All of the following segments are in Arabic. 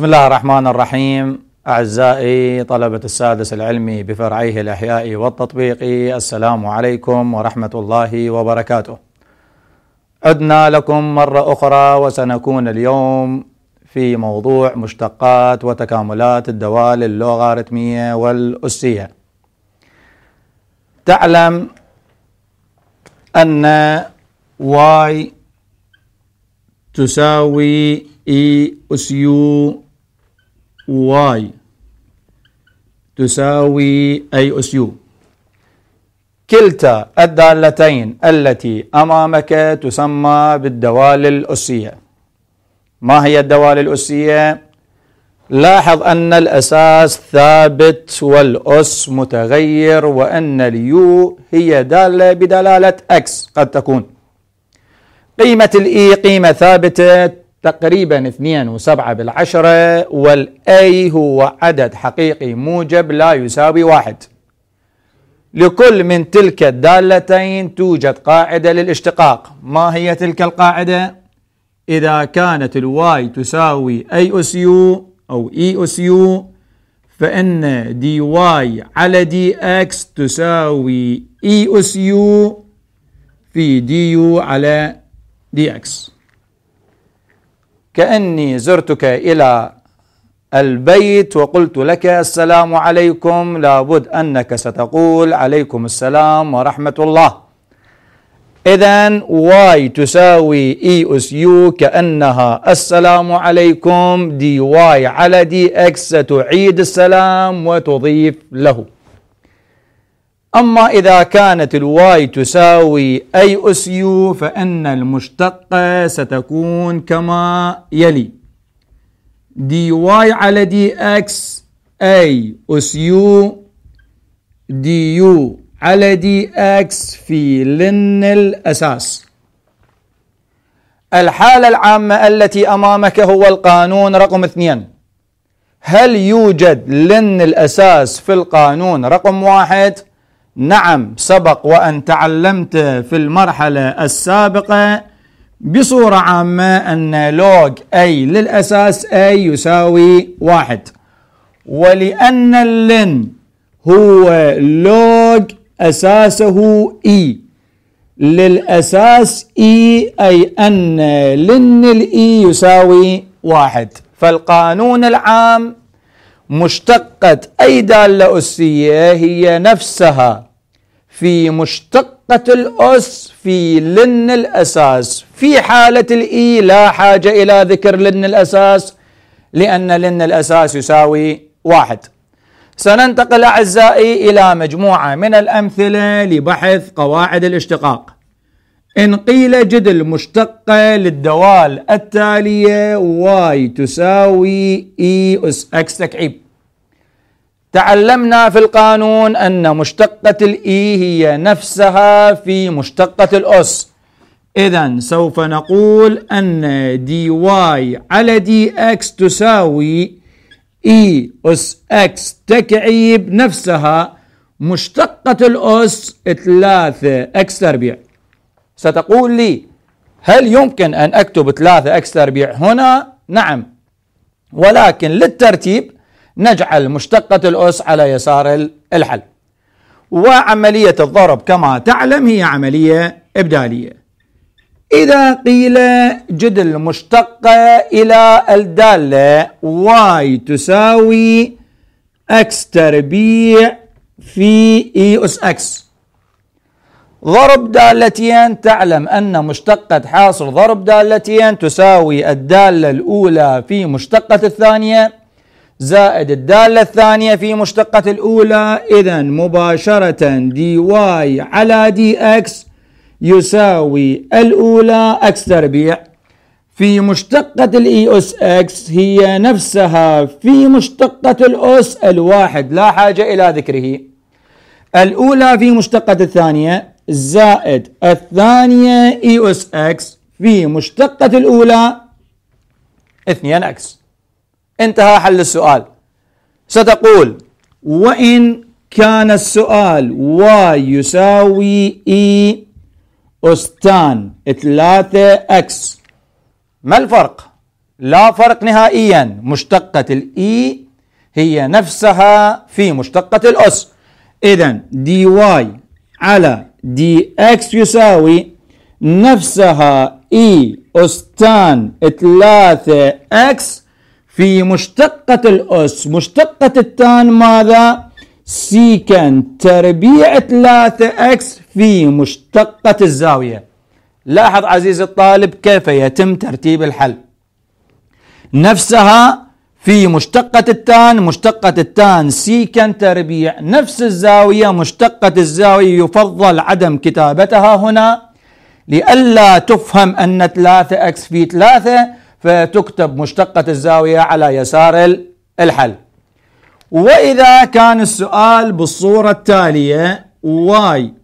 بسم الله الرحمن الرحيم أعزائي طلبة السادس العلمي بفرعيه الأحياء والتطبيقي السلام عليكم ورحمة الله وبركاته عدنا لكم مرة أخرى وسنكون اليوم في موضوع مشتقات وتكاملات الدوال اللوغاريتمية والأسية تعلم أن y تساوي e أس يو واي تساوي أي أس يو كلتا الدالتين التي أمامك تسمى بالدوال الأسية ما هي الدوال الأسية؟ لاحظ أن الأساس ثابت والأس متغير وأن اليو هي دالة بدلالة أكس قد تكون قيمة الإي قيمة ثابتة تقريبا 2 و7 بالعشرة والأي هو عدد حقيقي موجب لا يساوي واحد لكل من تلك الدالتين توجد قاعدة للاشتقاق ما هي تلك القاعدة؟ إذا كانت الواي تساوي أي أس يو أو إي أس يو فإن دي واي على دي إكس تساوي إي أس يو في دي يو على دي إكس كأني زرتك إلى البيت وقلت لك السلام عليكم لابد أنك ستقول عليكم السلام ورحمة الله إذا واي تساوي إي أس يو كأنها السلام عليكم دي واي على دي إكس ستعيد السلام وتضيف له أما إذا كانت الواي تساوي أي أس يو فإن المشتقة ستكون كما يلي دي واي على دي اكس أي أس يو دي يو على دي اكس في لن الأساس الحالة العامة التي أمامك هو القانون رقم اثنين هل يوجد لن الأساس في القانون رقم واحد؟ نعم سبق وأن تعلمت في المرحلة السابقة بصورة عامة أن لوج أي للأساس أي يساوي واحد ولأن اللن هو لوج أساسه إي e. للأساس إي e أي أن لن الإي e يساوي واحد فالقانون العام مشتقة أي دالة أسية هي نفسها في مشتقة الأس في لن الأساس في حالة الإي لا حاجة إلى ذكر لن الأساس لأن لن الأساس يساوي واحد سننتقل أعزائي إلى مجموعة من الأمثلة لبحث قواعد الاشتقاق إن قيل جد المشتقة للدوال التالية واي تساوي إي أس إكس تكعيب تعلمنا في القانون أن مشتقة الإي هي نفسها في مشتقة الأس إذا سوف نقول أن دي واي على دي إكس تساوي إي e أس إكس تكعيب نفسها مشتقة الأس 3 إكس تربيع ستقول لي هل يمكن أن أكتب 3 إكس تربيع هنا؟ نعم ولكن للترتيب نجعل مشتقة الأس على يسار الحل وعملية الضرب كما تعلم هي عملية إبدالية إذا قيل جد المشتقة إلى الدالة واي تساوي اكس تربيع في اي e اس اكس ضرب دالتين تعلم أن مشتقة حاصل ضرب دالتين تساوي الدالة الأولى في مشتقة الثانية زائد الدالة الثانية في مشتقة الأولى إذا مباشرة دي واي على دي اكس يساوي الأولى اكس تربيع في مشتقة الإي أس اكس هي نفسها في مشتقة الأس الواحد لا حاجة إلى ذكره الأولى في مشتقة الثانية زائد الثانية إي أس اكس في مشتقة الأولى 2 اكس انتهى حل السؤال ستقول وإن كان السؤال واي يساوي اي أستان 3 اكس ما الفرق؟ لا فرق نهائيا مشتقة الاي هي نفسها في مشتقة الأس إذا دي واي على دي اكس يساوي نفسها اي أستان 3 اكس في مشتقة الأس مشتقة التان ماذا؟ سيكن تربيع 3 اكس في مشتقة الزاوية لاحظ عزيزي الطالب كيف يتم ترتيب الحل نفسها في مشتقة التان مشتقة التان سيكن تربيع نفس الزاوية مشتقة الزاوية يفضل عدم كتابتها هنا لئلا تفهم أن 3 اكس في 3 فتكتب مشتقة الزاوية على يسار الحل وإذا كان السؤال بالصورة التالية واي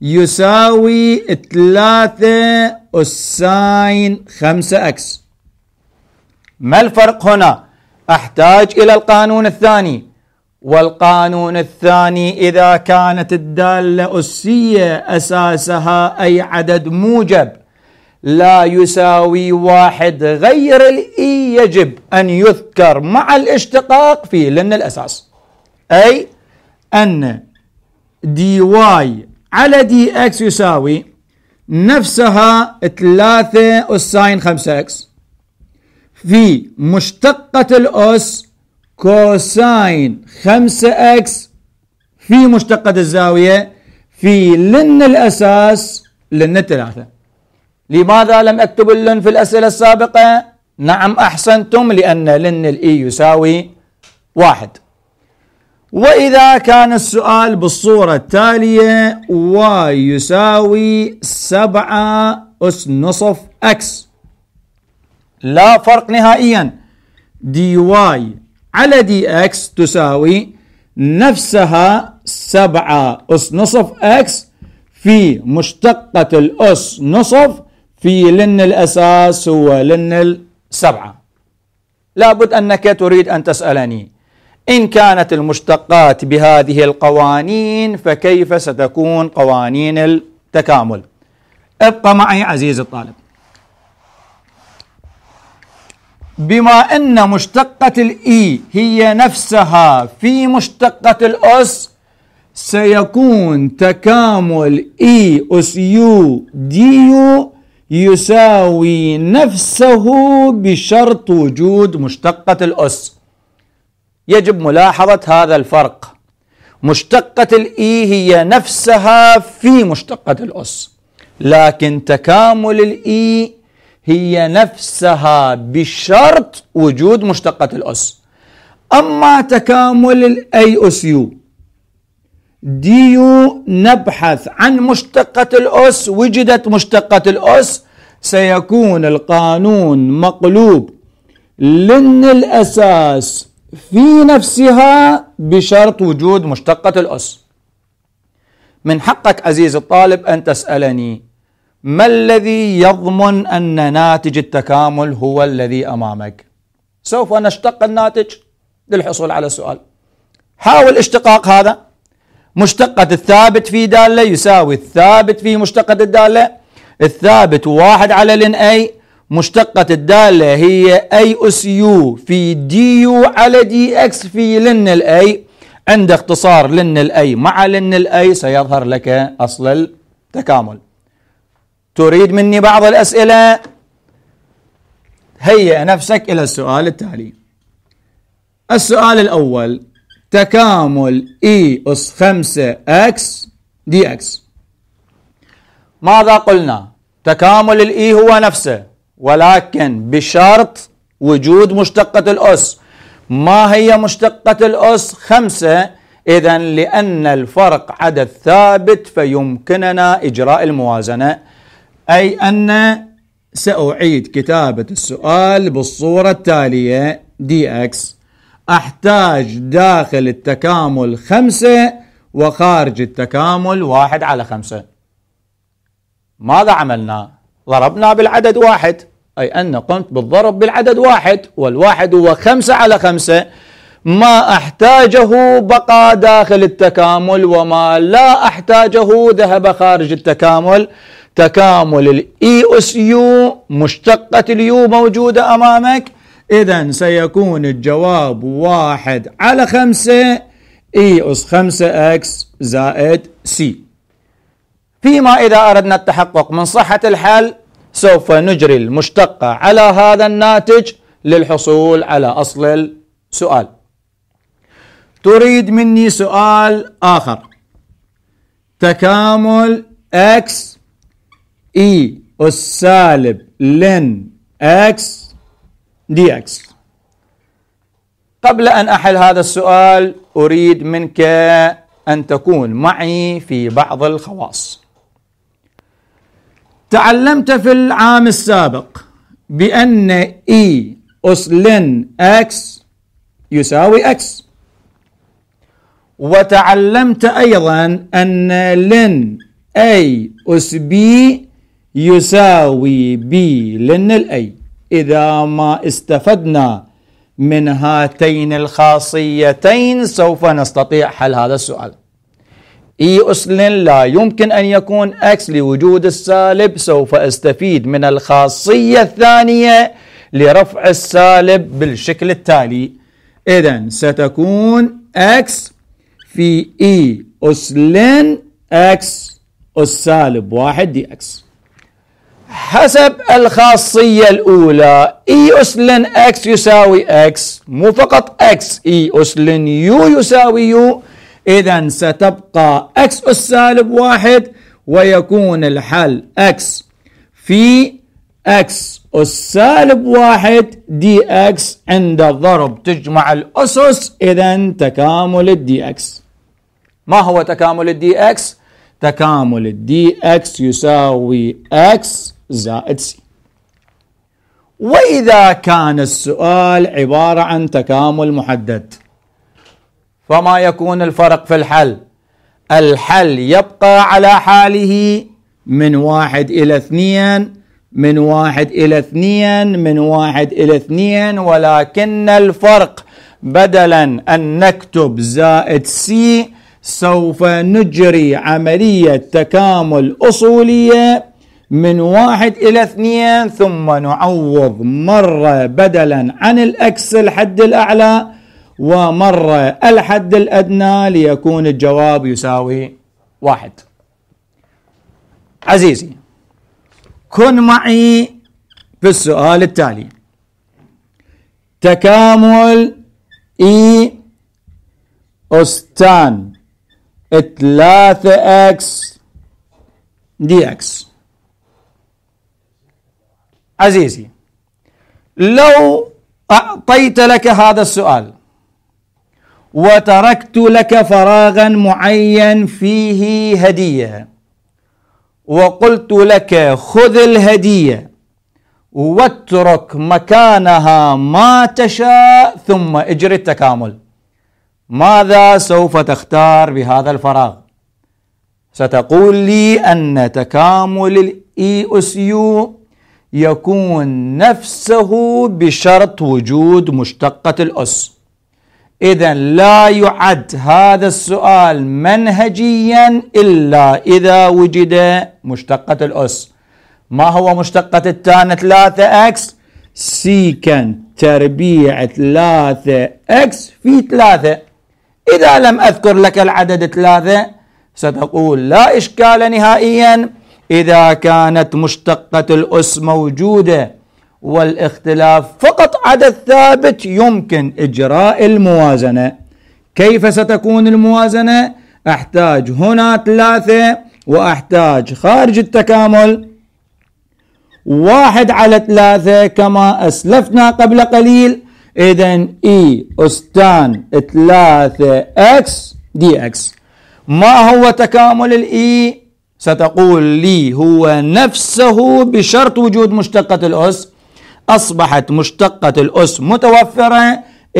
يساوي 3 أساين 5 أكس ما الفرق هنا؟ أحتاج إلى القانون الثاني والقانون الثاني إذا كانت الدالة أسية أساسها أي عدد موجب لا يساوي واحد غير الإي e يجب أن يذكر مع الاشتقاق في لن الأساس أي أن دي واي على دي اكس يساوي نفسها 3 أساين 5 اكس في مشتقة الأس كوساين 5 اكس في مشتقة الزاوية في لن الأساس لن الثلاثة لماذا لم أكتب اللن في الأسئلة السابقة نعم أحسنتم لأن لن الإي يساوي واحد وإذا كان السؤال بالصورة التالية واي يساوي سبعة أس نصف اكس لا فرق نهائيا دي واي على دي اكس تساوي نفسها سبعة أس نصف اكس في مشتقة الأس نصف في لن الأساس هو لن السبعة لابد أنك تريد أن تسألني إن كانت المشتقات بهذه القوانين فكيف ستكون قوانين التكامل ابقى معي عزيزي الطالب بما أن مشتقة الإي e هي نفسها في مشتقة الأس سيكون تكامل إي e أس يو دي يو يساوي نفسه بشرط وجود مشتقة الأس يجب ملاحظة هذا الفرق مشتقة الإي هي نفسها في مشتقة الأس لكن تكامل الإي هي نفسها بشرط وجود مشتقة الأس أما تكامل الأي أس يو ديو نبحث عن مشتقة الأس وجدت مشتقة الأس سيكون القانون مقلوب لن الأساس في نفسها بشرط وجود مشتقة الأس من حقك عزيز الطالب أن تسألني ما الذي يضمن أن ناتج التكامل هو الذي أمامك سوف نشتق الناتج للحصول على السؤال حاول اشتقاق هذا مشتقة الثابت في دالة يساوي الثابت في مشتقة الدالة الثابت واحد على لن أي مشتقة الدالة هي أي أس يو في دي يو على دي إكس في لن الأي عند اختصار لن الأي مع لن الأي سيظهر لك أصل التكامل تريد مني بعض الأسئلة هيئ نفسك إلى السؤال التالي السؤال الأول تكامل اي e اس 5 اكس دي اكس ماذا قلنا تكامل الاي e هو نفسه ولكن بشرط وجود مشتقة الأس ما هي مشتقة الأس خمسة إذا لأن الفرق عدد ثابت فيمكننا إجراء الموازنة أي أن سأعيد كتابة السؤال بالصورة التالية دي أكس احتاج داخل التكامل خمسة وخارج التكامل واحد على خمسة ماذا عملنا؟ ضربنا بالعدد واحد أي أن قمت بالضرب بالعدد واحد والواحد هو خمسة على خمسة ما أحتاجه بقى داخل التكامل وما لا أحتاجه ذهب خارج التكامل تكامل الاي اس e يو مشتقة اليو موجودة أمامك إذا سيكون الجواب واحد على خمسة إي e أس خمسة إكس زائد سي فيما إذا أردنا التحقق من صحة الحل سوف نجري المشتقة على هذا الناتج للحصول على أصل السؤال تريد مني سؤال آخر تكامل x e أس سالب لن x دي اكس قبل أن أحل هذا السؤال أريد منك أن تكون معي في بعض الخواص تعلمت في العام السابق بأن اي e أس لن X يساوي X وتعلمت أيضا أن لن اي أس بي يساوي بي لن الأي إذا ما استفدنا من هاتين الخاصيتين سوف نستطيع حل هذا السؤال اي لن لا يمكن أن يكون اكس لوجود السالب سوف أستفيد من الخاصية الثانية لرفع السالب بالشكل التالي إذا ستكون اكس في اي لن اكس السالب واحد دي اكس حسب الخاصية الأولى إي e أس لن إكس يساوي إكس مو فقط إكس إي e أس لن يو يساوي يو إذا ستبقى إكس أس سالب واحد ويكون الحل إكس في إكس أس سالب واحد دي إكس عند الضرب تجمع الأسس إذا تكامل الدي إكس ما هو تكامل الدي إكس؟ تكامل الدي إكس يساوي إكس زائد سي وإذا كان السؤال عبارة عن تكامل محدد فما يكون الفرق في الحل الحل يبقى على حاله من واحد إلى اثنين من واحد إلى اثنين من واحد إلى اثنين ولكن الفرق بدلا أن نكتب زائد سي سوف نجري عملية تكامل أصولية من واحد إلى اثنين ثم نعوض مرة بدلا عن الأكس الحد الأعلى ومرة الحد الأدنى ليكون الجواب يساوي واحد عزيزي كن معي في السؤال التالي تكامل إي e أستان 3 اكس دي اكس عزيزي لو أعطيت لك هذا السؤال وتركت لك فراغا معين فيه هدية وقلت لك خذ الهدية واترك مكانها ما تشاء ثم اجري التكامل ماذا سوف تختار بهذا الفراغ ستقول لي أن تكامل الإي أس e يو يكون نفسه بشرط وجود مشتقة الأس إذا لا يعد هذا السؤال منهجيا إلا إذا وجد مشتقة الأس ما هو مشتقة التان 3 اكس سيكن تربيع 3 اكس في 3 إذا لم أذكر لك العدد 3 ستقول لا إشكال نهائيا إذا كانت مشتقة الأس موجودة والاختلاف فقط عدد ثابت يمكن إجراء الموازنة كيف ستكون الموازنة؟ أحتاج هنا ثلاثة وأحتاج خارج التكامل واحد على ثلاثة كما أسلفنا قبل قليل إذا إي e أستان ثلاثة إكس دي إكس ما هو تكامل الإي e؟ ستقول لي هو نفسه بشرط وجود مشتقة الأس أصبحت مشتقة الأس متوفرة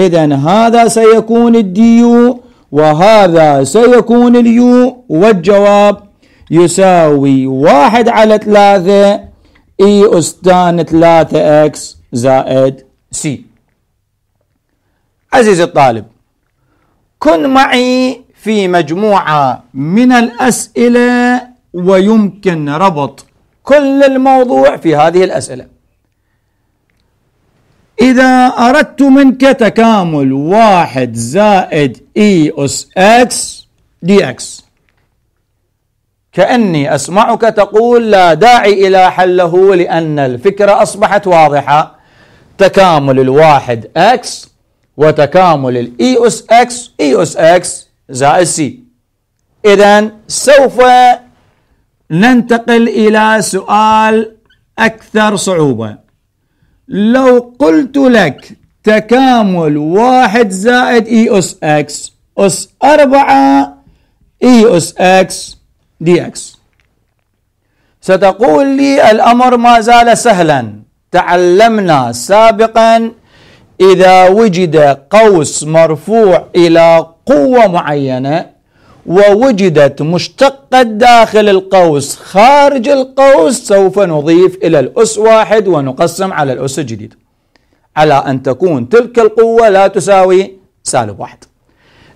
إذا هذا سيكون الديو وهذا سيكون اليو والجواب يساوي واحد على ثلاثة إي أستان ثلاثة إكس زائد سي عزيزي الطالب كن معي في مجموعة من الأسئلة ويمكن ربط كل الموضوع في هذه الأسئلة إذا أردت منك تكامل واحد زائد إي e أس إكس دي إكس كأني أسمعك تقول لا داعي إلى حله لأن الفكرة أصبحت واضحة تكامل الواحد إكس وتكامل الإي e أس إكس إي e أس إكس زائد سي إذا سوف ننتقل إلى سؤال أكثر صعوبة لو قلت لك تكامل واحد زائد إي e أس إكس أس أربعة إي e أس إكس دي إكس ستقول لي الأمر ما زال سهلا تعلمنا سابقا إذا وجد قوس مرفوع إلى قوة معينة ووجدت مشتقة داخل القوس خارج القوس سوف نضيف إلى الأس واحد ونقسم على الأس الجديد على أن تكون تلك القوة لا تساوي سالب واحد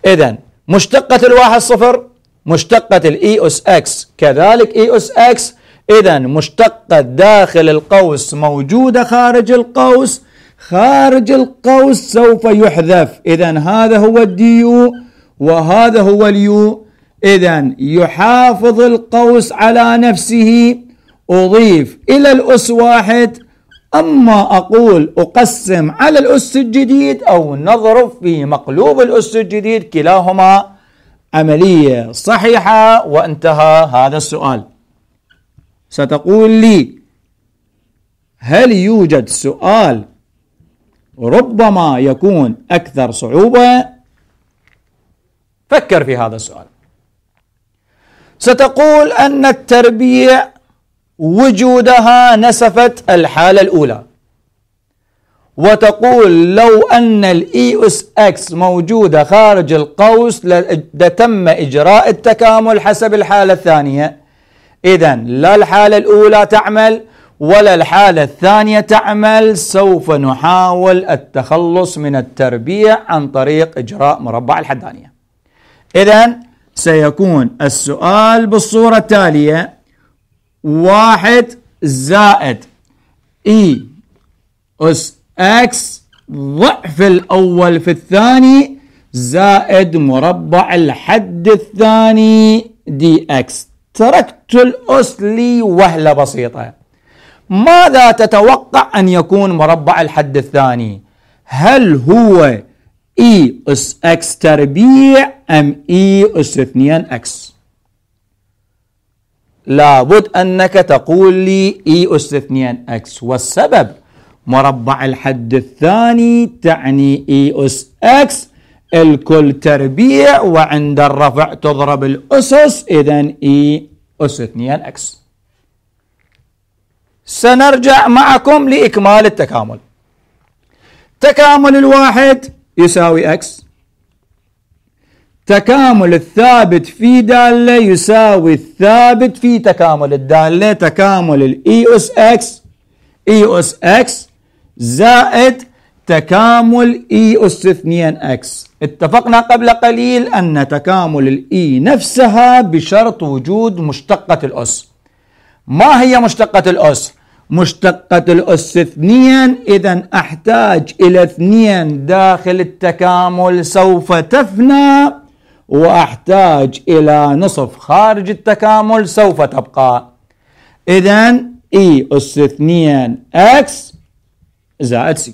إذا مشتقة الواحد صفر مشتقة الإي e أس إكس كذلك إي e أس إكس إذا مشتقة داخل القوس موجودة خارج القوس خارج القوس سوف يحذف إذا هذا هو الديو وهذا هو اليو إذا يحافظ القوس على نفسه أضيف إلى الأس واحد أما أقول أقسم على الأس الجديد أو نضرب في مقلوب الأس الجديد كلاهما عملية صحيحة وانتهى هذا السؤال ستقول لي هل يوجد سؤال ربما يكون أكثر صعوبة فكر في هذا السؤال ستقول أن التربية وجودها نسفت الحالة الأولى وتقول لو أن الإي أس إكس موجودة خارج القوس لتم إجراء التكامل حسب الحالة الثانية إذا لا الحالة الأولى تعمل ولا الحالة الثانية تعمل سوف نحاول التخلص من التربيع عن طريق إجراء مربع الحدانية إذا سيكون السؤال بالصورة التالية واحد زائد إي e أس إكس ضعف الأول في الثاني زائد مربع الحد الثاني دي إكس تركت الأس لي وهلة بسيطة ماذا تتوقع أن يكون مربع الحد الثاني؟ هل هو اي اس اكس تربيع ام اي اس 2 اكس لابد انك تقول لي اي اس 2 اكس والسبب مربع الحد الثاني تعني اي اس اكس الكل تربيع وعند الرفع تضرب الاسس اذا اي اس 2 اكس سنرجع معكم لاكمال التكامل تكامل الواحد يساوي x تكامل الثابت في دالة يساوي الثابت في تكامل الدالة تكامل E اس X اي e اس X زائد تكامل اي e اس 2 X اتفقنا قبل قليل ان تكامل الاي e نفسها بشرط وجود مشتقة الاس ما هي مشتقة الاس؟ مشتقة الأس اثنين إذا أحتاج إلى اثنين داخل التكامل سوف تفنى وأحتاج إلى نصف خارج التكامل سوف تبقى إذا إي e أس اثنين إكس زائد سي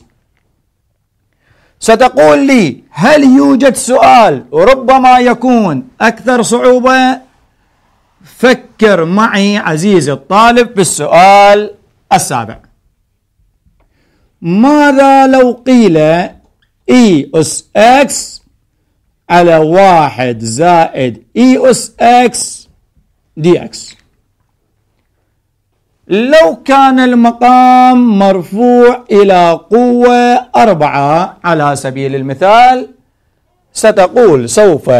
ستقول لي هل يوجد سؤال ربما يكون أكثر صعوبة فكر معي عزيزي الطالب في السؤال السابع ماذا لو قيل اي e اس اكس على واحد زائد اي e اس اكس دي اكس لو كان المقام مرفوع إلى قوة أربعة على سبيل المثال ستقول سوف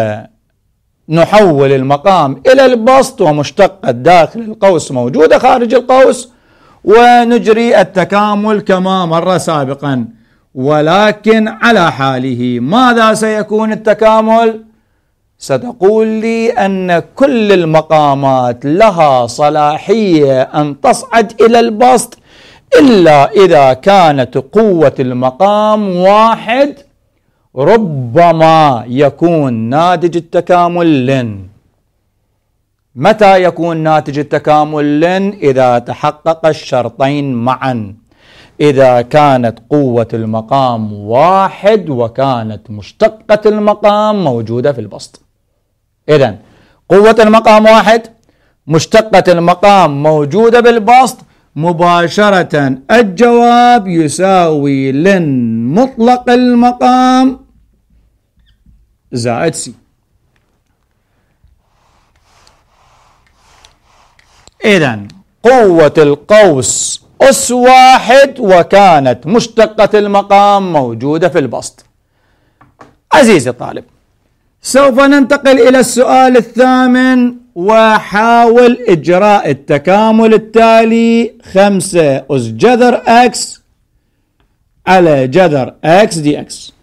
نحول المقام إلى البسط ومشتقة داخل القوس موجودة خارج القوس ونجري التكامل كما مر سابقا ولكن على حاله ماذا سيكون التكامل ستقول لي أن كل المقامات لها صلاحية أن تصعد إلى البسط إلا إذا كانت قوة المقام واحد ربما يكون ناتج التكامل لن متى يكون ناتج التكامل لن إذا تحقق الشرطين معا إذا كانت قوة المقام واحد وكانت مشتقة المقام موجودة في البسط إذا قوة المقام واحد مشتقة المقام موجودة بالبسط مباشرة الجواب يساوي لن مطلق المقام زائد سي إذا قوة القوس أس واحد وكانت مشتقة المقام موجودة في البسط عزيزي الطالب سوف ننتقل إلى السؤال الثامن وحاول إجراء التكامل التالي خمسة أس جذر اكس على جذر اكس دي اكس.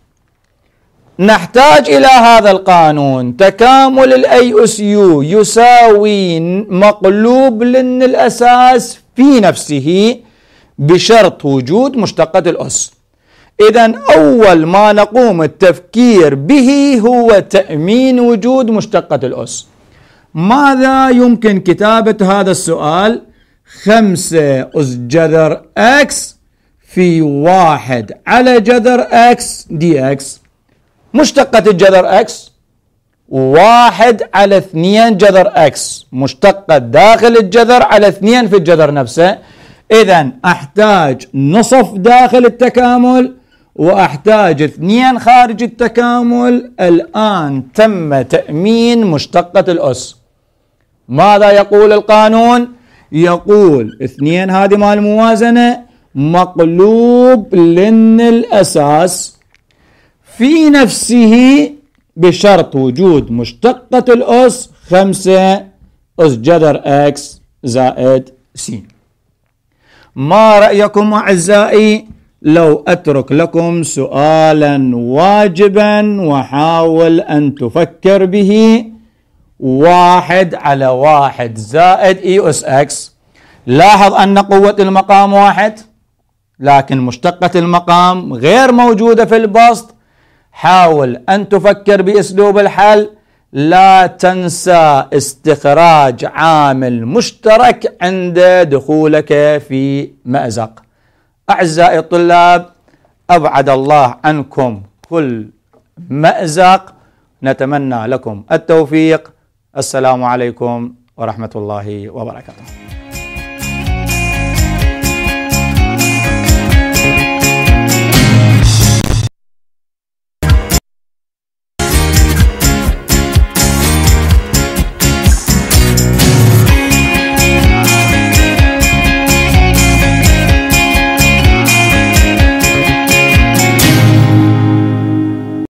نحتاج إلى هذا القانون تكامل الاي اس يو يساوي مقلوب لن الأساس في نفسه بشرط وجود مشتقة الأس إذا أول ما نقوم التفكير به هو تأمين وجود مشتقة الأس ماذا يمكن كتابة هذا السؤال خمسة أس جذر X في واحد على جذر X دي مشتقة الجذر اكس واحد على اثنين جذر اكس مشتقة داخل الجذر على اثنين في الجذر نفسه اذا احتاج نصف داخل التكامل واحتاج اثنين خارج التكامل الان تم تأمين مشتقة الاس ماذا يقول القانون يقول اثنين هذه مال موازنة مقلوب لن الاساس في نفسه بشرط وجود مشتقة الأس خمسة أس جذر إكس زائد سين ما رأيكم أعزائي لو أترك لكم سؤالا واجبا وحاول أن تفكر به واحد على واحد زائد إي e أس إكس لاحظ أن قوة المقام واحد لكن مشتقة المقام غير موجودة في البسط حاول أن تفكر بأسلوب الحل لا تنسى استخراج عامل مشترك عند دخولك في مأزق أعزائي الطلاب أبعد الله عنكم كل مأزق نتمنى لكم التوفيق السلام عليكم ورحمة الله وبركاته